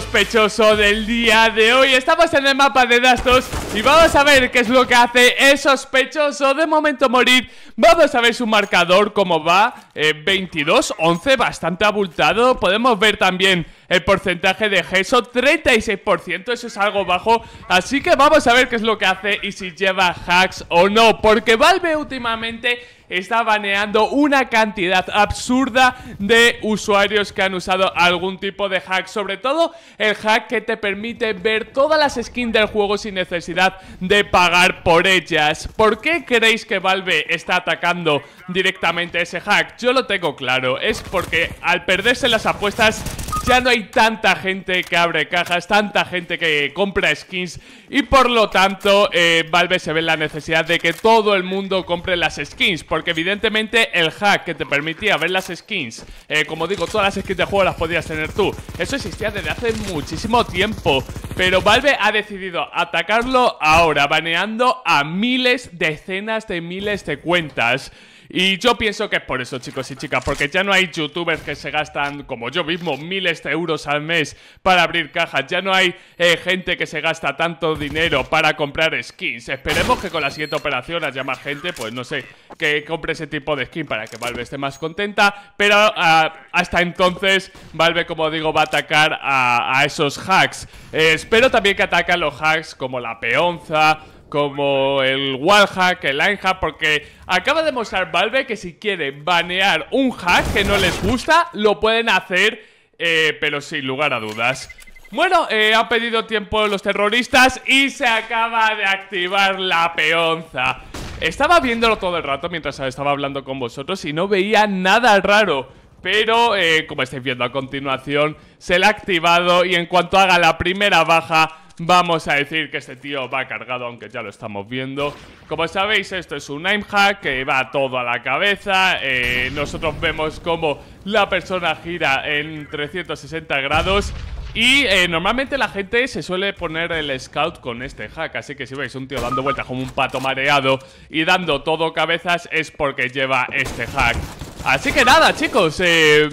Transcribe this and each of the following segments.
sospechoso del día de hoy Estamos en el mapa de Dastos Y vamos a ver qué es lo que hace el sospechoso De momento morir Vamos a ver su marcador cómo va 22, eh, 11, bastante abultado Podemos ver también el porcentaje de geso 36%, eso es algo bajo Así que vamos a ver qué es lo que hace y si lleva hacks o no Porque Valve últimamente está baneando una cantidad absurda de usuarios que han usado algún tipo de hack. Sobre todo el hack que te permite ver todas las skins del juego sin necesidad de pagar por ellas. ¿Por qué creéis que Valve está atacando directamente ese hack? Yo lo tengo claro. Es porque al perderse las apuestas ya no hay tanta gente que abre cajas, tanta gente que compra skins y por lo tanto eh, Valve se ve la necesidad de que todo el mundo compre las skins porque evidentemente el hack que te permitía ver las skins, eh, como digo, todas las skins de juego las podías tener tú. Eso existía desde hace muchísimo tiempo, pero Valve ha decidido atacarlo ahora, baneando a miles, decenas de miles de cuentas. Y yo pienso que es por eso, chicos y chicas, porque ya no hay youtubers que se gastan, como yo mismo, miles de euros al mes para abrir cajas. Ya no hay eh, gente que se gasta tanto dinero para comprar skins. Esperemos que con la siguiente operación haya más gente, pues no sé, que compre ese tipo de skin para que Valve esté más contenta. Pero ah, hasta entonces, Valve, como digo, va a atacar a, esos hacks. Eh, espero también que atacan los hacks como la peonza como el wallhack, el line hack, porque acaba de mostrar Valve que si quieren banear un hack que no les gusta, lo pueden hacer, eh, pero sin lugar a dudas. Bueno, eh, ha pedido tiempo los terroristas y se acaba de activar la peonza. Estaba viéndolo todo el rato mientras estaba hablando con vosotros y no veía nada raro. Pero, eh, como estáis viendo a continuación, se la ha activado y en cuanto haga la primera baja, Vamos a decir que este tío va cargado, aunque ya lo estamos viendo. Como sabéis, esto es un aim hack que va todo a la cabeza. Eh, nosotros vemos cómo la persona gira en 360 grados. Y eh, normalmente la gente se suele poner el scout con este hack, así que si veis un tío dando vueltas como un pato mareado y dando todo cabezas es porque lleva este hack. Así que nada, chicos, eh,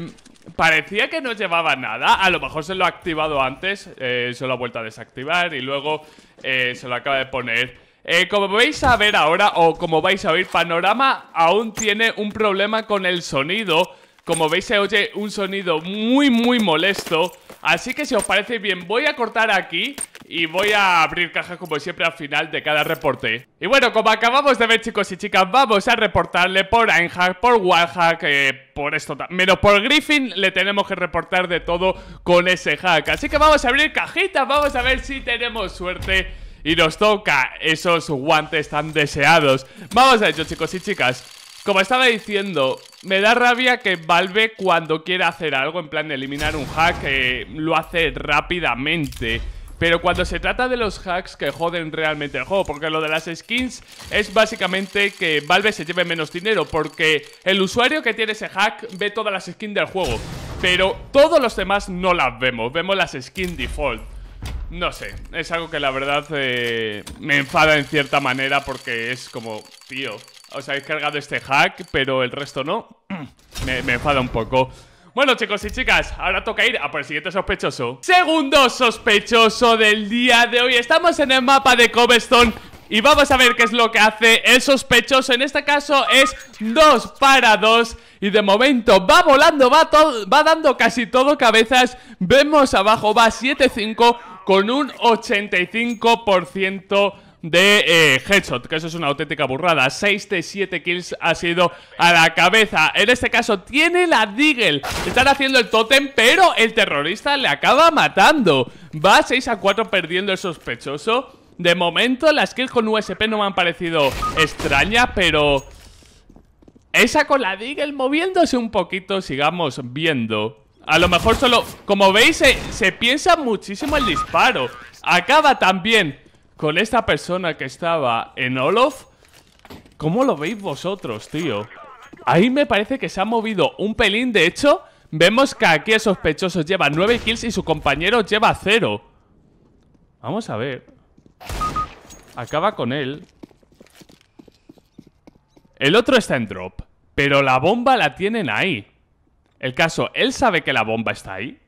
Parecía que no llevaba nada. A lo mejor se lo ha activado antes, eh, se lo ha vuelto a desactivar y luego eh, se lo acaba de poner. Eh, como vais a ver ahora, o como vais a oír, Panorama aún tiene un problema con el sonido. Como veis se oye un sonido muy, muy molesto. Así que si os parece bien, voy a cortar aquí y voy a abrir cajas como siempre al final de cada reporte. Y bueno, como acabamos de ver chicos y chicas, vamos a reportarle por Einhack, por Onehack, por esto, menos por Griffin, le tenemos que reportar de todo con ese hack. Así que vamos a abrir cajitas, vamos a ver si tenemos suerte y nos toca esos guantes tan deseados. Vamos a ello chicos y chicas. Como estaba diciendo, me da rabia que Valve cuando quiera hacer algo, en plan de eliminar un hack, eh, lo hace rápidamente. Pero cuando se trata de los hacks que joden realmente el juego, porque lo de las skins es básicamente que Valve se lleve menos dinero, porque el usuario que tiene ese hack ve todas las skins del juego, pero todos los demás no las vemos, vemos las skins default. No sé, es algo que la verdad eh, me enfada en cierta manera porque es como, tío, os habéis cargado este hack, pero el resto no. Me, enfada un poco. Bueno chicos y chicas, ahora toca ir a por el siguiente sospechoso Segundo sospechoso del día de hoy Estamos en el mapa de Cobestone y vamos a ver qué es lo que hace el sospechoso. En este caso es 2 para 2. Y de momento va volando, va, va dando casi todo cabezas. Vemos abajo, va 7-5 con un 85% de eh, headshot, que eso es una auténtica burrada. 6 de 7 kills ha sido a la cabeza. En este caso tiene la Deagle. Están haciendo el Totem pero el terrorista le acaba matando. Va 6 a 4 perdiendo el sospechoso. De momento las kills con USP no me han parecido extrañas, pero... Esa con la Deagle moviéndose un poquito, sigamos viendo. A lo mejor solo, como veis, se, se, piensa muchísimo el disparo. Acaba también con esta persona que estaba en Olof, ¿cómo lo veis vosotros, tío? Ahí me parece que se ha movido un pelín, de hecho, vemos que aquí el sospechoso lleva 9 kills y su compañero lleva 0. Vamos a ver. Acaba con él. El otro está en drop, pero la bomba la tienen ahí. El caso, él sabe que la bomba está ahí.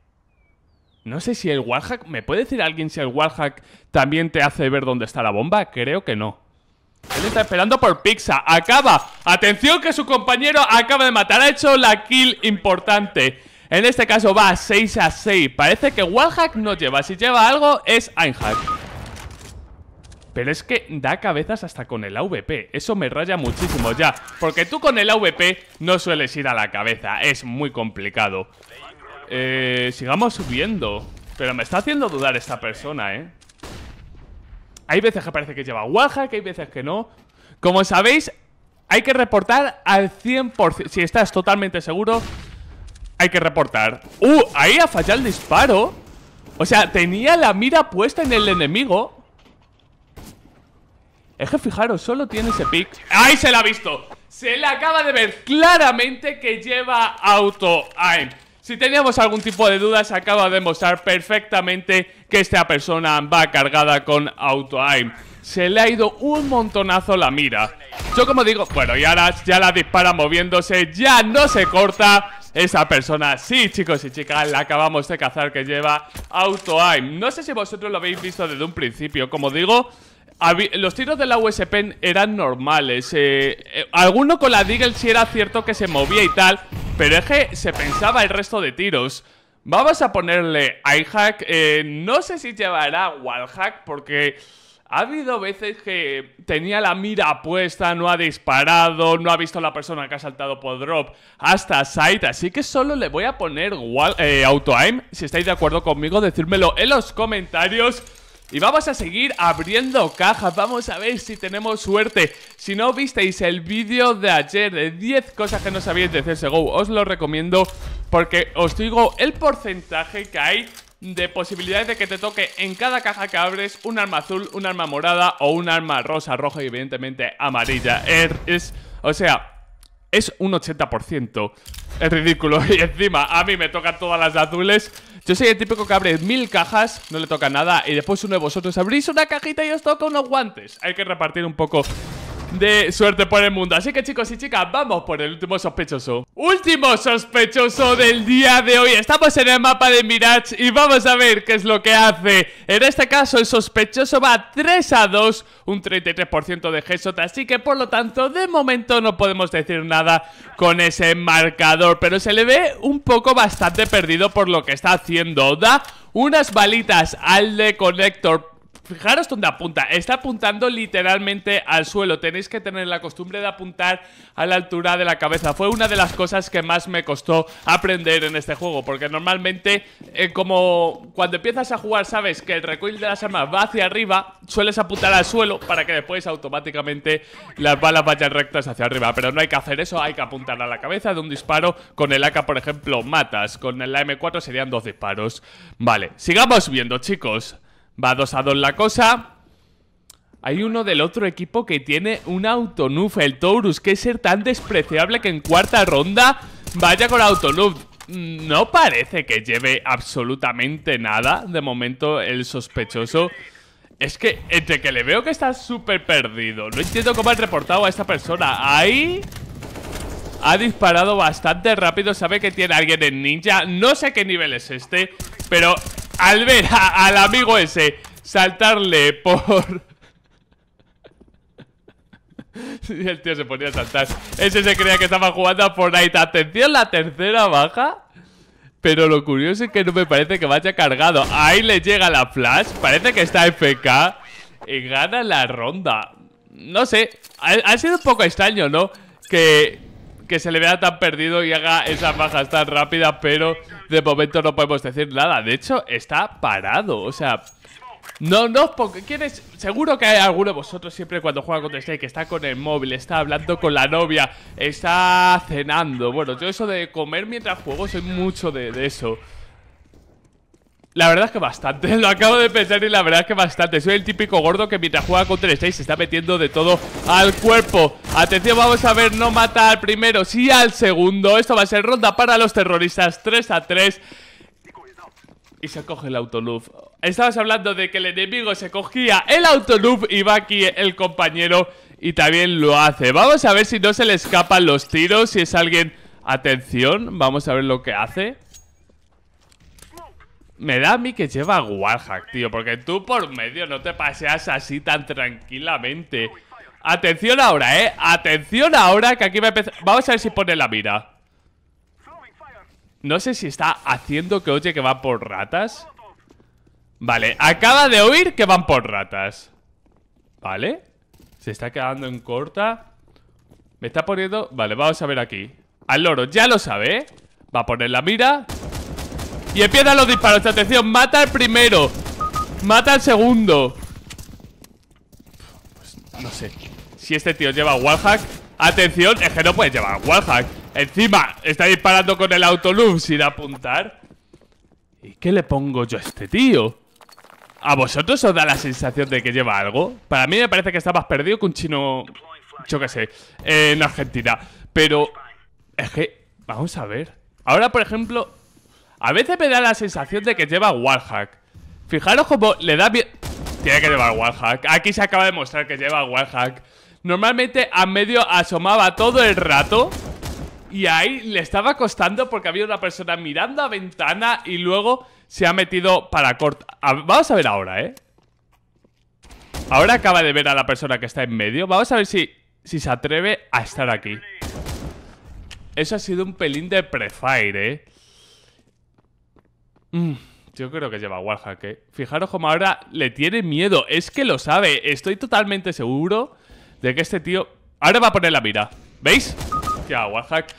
No sé si el wallhack. ¿Me puede decir alguien si el wallhack también te hace ver dónde está la bomba? Creo que no. Él está esperando por pizza. Acaba. Atención que su compañero acaba de matar. Ha hecho la kill importante. En este caso va a 6 a 6. Parece que wallhack no lleva. Si lleva algo es Einhack. Pero es que da cabezas hasta con el AVP. Eso me raya muchísimo ya. Porque tú con el AVP no sueles ir a la cabeza. Es muy complicado. Eh, sigamos subiendo. Pero me está haciendo dudar esta persona, ¿eh? Hay veces que parece que lleva que hay veces que no. Como sabéis, hay que reportar al 100%. Si estás totalmente seguro, hay que reportar. ¡Uh! Ahí ha fallado el disparo. O sea, tenía la mira puesta en el enemigo. Es que fijaros, solo tiene ese pick. ¡Ahí se la ha visto! Se le acaba de ver claramente que lleva auto-aim. Si teníamos algún tipo de dudas, acaba de mostrar perfectamente que esta persona va cargada con auto-aim. Se le ha ido un montonazo la mira. Yo como digo, bueno, y ahora ya la dispara moviéndose, ya no se corta. Esa persona, sí chicos y chicas, la acabamos de cazar que lleva auto-aim. No sé si vosotros lo habéis visto desde un principio, como digo... Los tiros de la USP eran normales eh, eh, Alguno con la Deagle sí era cierto que se movía y tal pero es que se pensaba el resto de tiros. Vamos a ponerle iHack. Eh, no sé si llevará wallhack porque ha habido veces que tenía la mira puesta, no ha disparado, no ha visto a la persona que ha saltado por drop hasta sight. Así que solo le voy a poner wall, eh, auto aim. Si estáis de acuerdo conmigo, decírmelo en los comentarios. Y vamos a seguir abriendo cajas, vamos a ver si tenemos suerte Si no visteis el vídeo de ayer de 10 cosas que no sabíais de CSGO Os lo recomiendo porque os digo el porcentaje que hay de posibilidades de que te toque en cada caja que abres un arma azul, un arma morada o un arma rosa, roja y evidentemente amarilla. Es, o sea, es un 80%. Es ridículo. Y encima a mí me tocan todas las azules. Yo soy el típico que abre mil cajas, no le toca nada, y después uno de vosotros abrís una cajita y os toca unos guantes. Hay que repartir un poco de suerte por el mundo. Así que chicos y chicas, vamos por el último sospechoso. Último sospechoso del día de hoy. Estamos en el mapa de Mirage y vamos a ver qué es lo que hace. En este caso el sospechoso va 3 a 2, un 33% de headshot. Así que por lo tanto, de momento no podemos decir nada con ese marcador. Pero se le ve un poco bastante perdido por lo que está haciendo. Da unas balitas al de Connector Fijaros dónde apunta. Está apuntando literalmente al suelo. Tenéis que tener la costumbre de apuntar a la altura de la cabeza. Fue una de las cosas que más me costó aprender en este juego. Porque normalmente, eh, como cuando empiezas a jugar, sabes que el recoil de las armas va hacia arriba, sueles apuntar al suelo para que después automáticamente las balas vayan rectas hacia arriba. Pero no hay que hacer eso, hay que apuntar a la cabeza de un disparo. Con el AK, por ejemplo, matas. Con el M4 serían dos disparos. Vale, sigamos viendo, chicos. Va dos a dos la cosa. Hay uno del otro equipo que tiene un Autonuf, el Taurus. que ser tan despreciable que en cuarta ronda vaya con Autonuf. No parece que lleve absolutamente nada de momento el sospechoso. Es que entre que le veo que está súper perdido, no entiendo cómo ha reportado a esta persona. Ahí ha disparado bastante rápido, sabe que tiene alguien en ninja. No sé qué nivel es este, pero al ver al amigo ese saltarle por... el tío se ponía a saltar. Ese se creía que estaba jugando a Fortnite. Atención, la tercera baja. Pero lo curioso es que no me parece que vaya cargado. Ahí le llega la flash. Parece que está FK. Y gana la ronda. No sé. Ha, sido un poco extraño, ¿no? Que, que se le vea tan perdido y haga esas bajas tan rápidas, pero de momento no podemos decir nada. De hecho, está parado. O sea, no, no, porque quieres. Seguro que hay alguno de vosotros siempre cuando juega con que está con el móvil, está hablando con la novia, está cenando. Bueno, yo eso de comer mientras juego soy mucho de, eso. La verdad es que bastante, lo acabo de pensar y la verdad es que bastante Soy el típico gordo que mientras juega contra Strike se está metiendo de todo al cuerpo Atención, vamos a ver, no mata al primero, sí al segundo. Esto va a ser ronda para los terroristas, 3 a 3. Y se coge el autoluf. Estabas hablando de que el enemigo se cogía el autoluf y va aquí el compañero y también lo hace. Vamos a ver si no se le escapan los tiros, si es alguien... Atención, vamos a ver lo que hace. Me da a mí que lleva Warhack, tío, porque tú por medio no te paseas así tan tranquilamente. Atención ahora, eh Atención ahora que aquí va a empezar Vamos a ver si pone la mira No sé si está haciendo que oye que va por ratas Vale, acaba de oír que van por ratas Vale Se está quedando en corta Me está poniendo... Vale, vamos a ver aquí Al loro, ya lo sabe, eh. Va a poner la mira Y empiezan los disparos, atención Mata al primero Mata al segundo pues, no sé si este tío lleva wallhack Atención, es que no puede llevar wallhack Encima, está disparando con el autoloop sin apuntar ¿Y qué le pongo yo a este tío? ¿A vosotros os da la sensación de que lleva algo? Para mí me parece que está más perdido que un chino... Yo qué sé, en Argentina Pero... Es que... Vamos a ver Ahora, por ejemplo... A veces me da la sensación de que lleva wallhack Fijaros cómo le da bien... Tiene que llevar wallhack Aquí se acaba de mostrar que lleva wallhack Normalmente a medio asomaba todo el rato y ahí le estaba costando porque había una persona mirando a ventana y luego se ha metido para cortar Vamos a ver ahora, ¿eh? Ahora acaba de ver a la persona que está en medio. Vamos a ver si, si se atreve a estar aquí. Eso ha sido un pelín de prefire, ¿eh? Mm, yo creo que lleva Warhack, ¿eh? Fijaros cómo ahora le tiene miedo. Es que lo sabe. Estoy totalmente seguro de que este tío... Ahora va a poner la mira. ¿Veis? Ya, Warhack.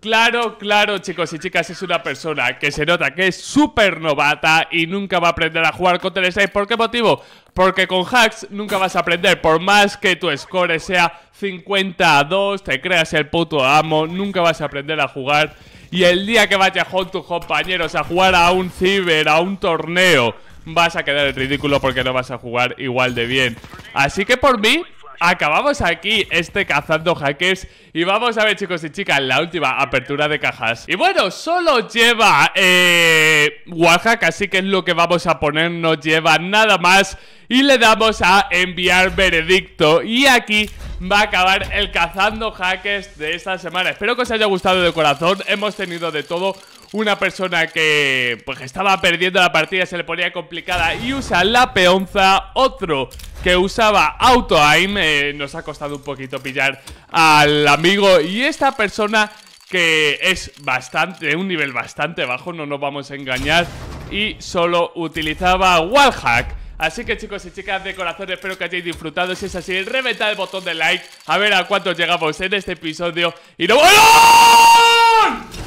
Claro, claro, chicos y chicas, es una persona que se nota que es súper novata y nunca va a aprender a jugar con 3-6 ¿Por qué motivo? Porque con hacks nunca vas a aprender. Por más que tu score sea 50 a 2, te creas el puto amo, nunca vas a aprender a jugar. Y el día que vayas con tus compañeros a jugar a un ciber, a un torneo, vas a quedar en ridículo porque no vas a jugar igual de bien. Así que por mí, acabamos aquí este Cazando Hackers y vamos a ver chicos y chicas la última apertura de cajas. Y bueno, solo lleva eh, Warhack, así que es lo que vamos a poner, no lleva nada más y le damos a enviar veredicto y aquí va a acabar el Cazando Hackers de esta semana. Espero que os haya gustado de corazón, hemos tenido de todo una persona que pues estaba perdiendo la partida, se le ponía complicada y usa la peonza, otro que usaba auto-aim eh, Nos ha costado un poquito pillar al amigo y esta persona que es bastante, un nivel bastante bajo, no nos vamos a engañar Y solo utilizaba wallhack Así que chicos y chicas de corazón espero que hayáis disfrutado Si es así, reventad el botón de like A ver a cuántos llegamos en este episodio Y no... ¡Volón!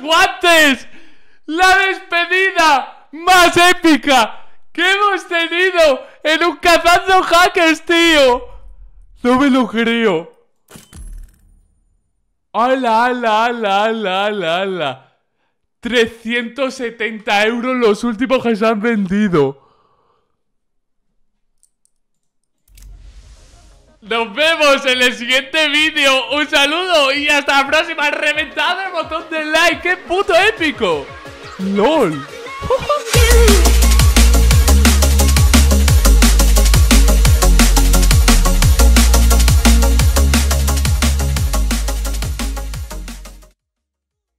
guantes. La despedida más épica que hemos tenido en un cazando hackers, tío. No me lo creo. Ala, ala, ala, ala, ala, 370 euros los últimos que se han vendido. Nos vemos en el siguiente vídeo. Un saludo y hasta la próxima. Reventado el botón de like. ¡Qué puto épico! ¡Lol!